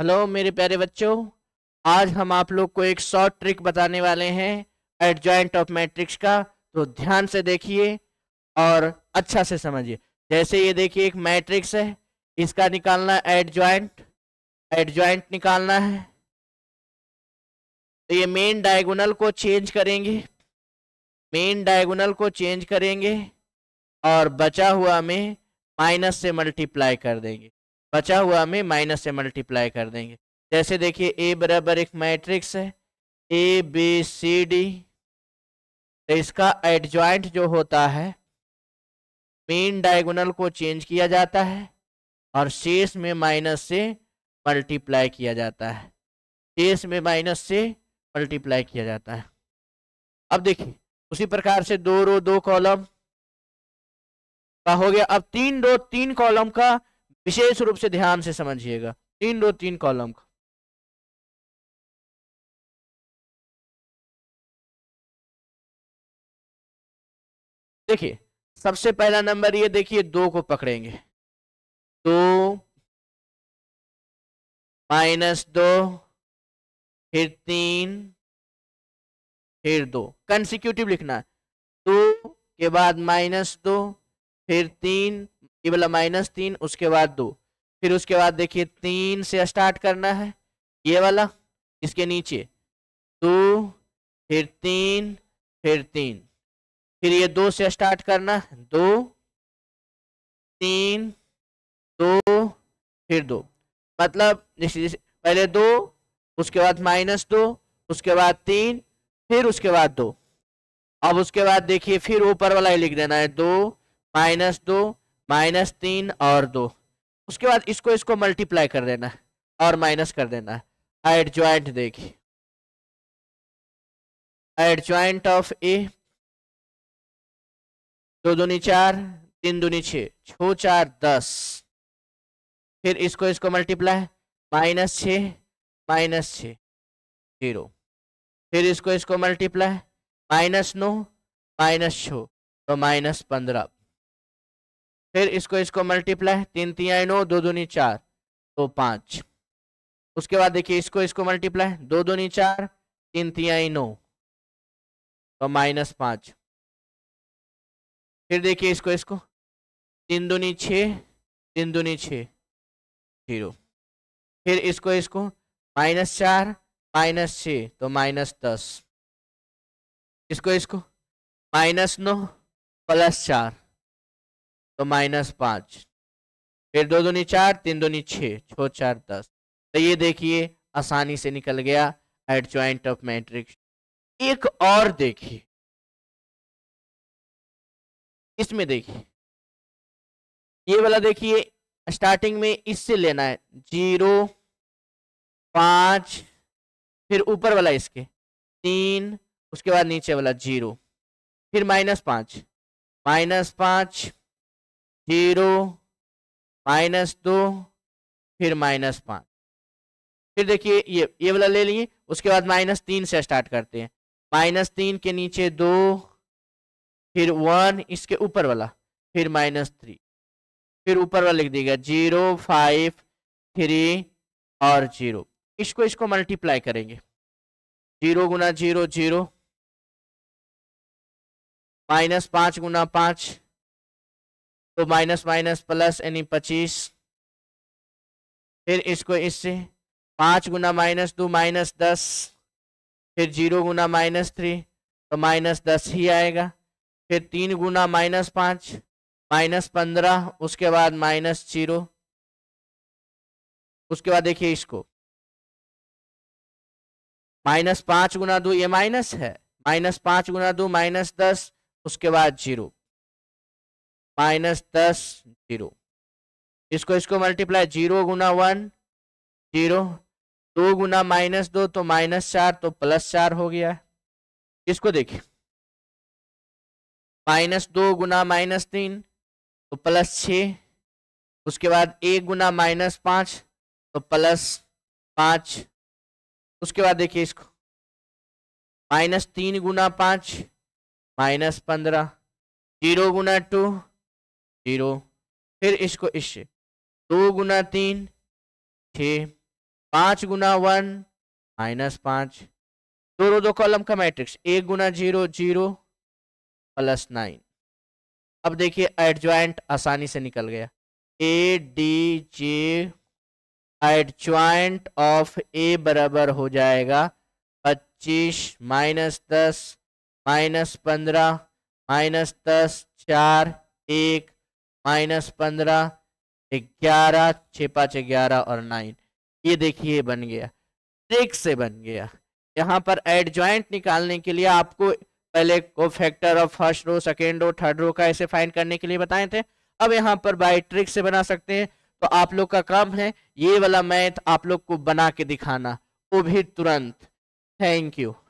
hello मेरे प्यारे बच्चों आज हम आप लोग को एक शॉर्ट ट्रिक बताने वाले हैं एडजॉइंट ऑफ मैट्रिक्स का तो ध्यान से देखिए और अच्छा से समझिए जैसे ये देखिए एक मैट्रिक्स है इसका निकालना एडजॉइंट एडजॉइंट निकालना है तो ये मेन डायगोनल को चेंज करेंगे मेन डायगोनल को चेंज करेंगे और बचा हुआ में माइनस से मल्टीप्लाई कर देंगे बचा हुआ में माइनस से मल्टीप्लाई कर देंगे जैसे देखिए ए बराबर एक मैट्रिक्स है ए बी सी डी तो इसका एडजॉइंट जो होता है मेन डायगोनल को चेंज किया जाता है और शेष में माइनस से मल्टीप्लाई किया जाता है शेष में माइनस से मल्टीप्लाई किया जाता है अब देखिए उसी प्रकार से दो रो दो कॉलम का हो गया अब तीन रो तीन कॉलम का विशेष रूप से ध्यान से समझिएगा तीन रो तीन कॉलम का देखिए सबसे पहला नंबर ये देखिए दो को पकड़ेंगे दो माइनस दो फिर तीन फिर दो कंसिक्यूटिव लिखना है दो के बाद माइनस दो फिर तीन ये वाला माइनस तीन उसके बाद दो फिर उसके बाद देखिए तीन से स्टार्ट करना है ये वाला इसके नीचे दो फिर तीन फिर तीन फिर ये दो से स्टार्ट करना है दो तीन दो फिर दो मतलब पहले दो उसके बाद माइनस दो उसके बाद तीन फिर उसके बाद दो अब उसके बाद देखिए फिर ऊपर वाला ही लिख देना है दो माइनस दो माइनस तीन और दो उसके बाद इसको इसको मल्टीप्लाई कर देना और माइनस कर देना एड ज्वाइंट देगी एड ज्वाइंट ऑफ ए दो दूनी चार तीन दूनी छ छो चार दस फिर इसको इसको मल्टीप्लाई माइनस छ माइनस छ जीरो फिर इसको इसको मल्टीप्लाई माइनस नौ माइनस छो तो माइनस पंद्रह फिर इसको इसको मल्टीप्लाई तीन आई नौ दो दूनी चार तो पाँच उसके बाद देखिए इसको इसको मल्टीप्लाई दो दूनी चार तीन आई नौ तो माइनस पाँच फिर देखिए इसको इसको तीन दूनी छ तीन दूनी छीरो जीरो फिर इसको इसको माइनस चार माइनस छ तो माइनस दस इसको इसको माइनस नौ प्लस चार तो माइनस पाँच फिर दो दूनी चार तीन दूनी छः छः चार दस तो ये देखिए आसानी से निकल गया एट ज्वाइंट ऑफ मैट्रिक्स एक और देखिए इसमें देखिए ये वाला देखिए स्टार्टिंग में इससे लेना है जीरो पाँच फिर ऊपर वाला इसके तीन उसके बाद नीचे वाला जीरो फिर माइनस पाँच माइनस पाँच जीरो माइनस दो फिर माइनस पांच फिर देखिए ये ये वाला ले लिए उसके बाद माइनस तीन से स्टार्ट करते हैं माइनस तीन के नीचे दो फिर वन इसके ऊपर वाला फिर माइनस थ्री फिर ऊपर वाला लिख देगा जीरो फाइव थ्री और जीरो इसको इसको मल्टीप्लाई करेंगे जीरो गुना जीरो जीरो माइनस पांच गुना पांच तो माइनस माइनस प्लस यानी पच्चीस फिर इसको इससे पाँच गुना माइनस दो माइनस दस फिर जीरो गुना माइनस थ्री तो माइनस दस ही आएगा फिर तीन गुना माइनस पाँच माइनस पंद्रह उसके बाद माइनस जीरो उसके बाद देखिए इसको माइनस पाँच गुना दो ये माइनस है माइनस पाँच गुना दो माइनस दस उसके बाद जीरो माइनस दस जीरो इसको इसको मल्टीप्लाई जीरो गुना वन जीरो दो गुना माइनस दो तो माइनस चार तो प्लस चार हो गया इसको देखिए माइनस दो गुना माइनस तीन तो प्लस छ उसके बाद एक गुना माइनस पाँच तो प्लस पाँच उसके बाद देखिए इसको माइनस तीन गुना पाँच माइनस पंद्रह जीरो गुना टू जीरो फिर इसको इससे दो गुना तीन छ पाँच गुना वन माइनस पाँच दो रो दो कॉलम का मैट्रिक्स एक गुना जीरो जीरो प्लस नाइन अब देखिए एडजॉइंट आसानी से निकल गया A D J adjoint of A बराबर हो जाएगा पच्चीस माइनस दस माइनस पंद्रह माइनस दस चार एक माइनस पंद्रह ग्यारह छः पाँच ग्यारह और नाइन ये देखिए बन गया सिक्स से बन गया यहाँ पर एड ज्वाइंट निकालने के लिए आपको पहले को factor of first row second row third row का ऐसे फाइंड करने के लिए बताए थे अब यहाँ पर बाई ट्रिक से बना सकते हैं तो आप लोग का काम है ये वाला मैथ आप लोग को बना के दिखाना वो भी तुरंत थैंक यू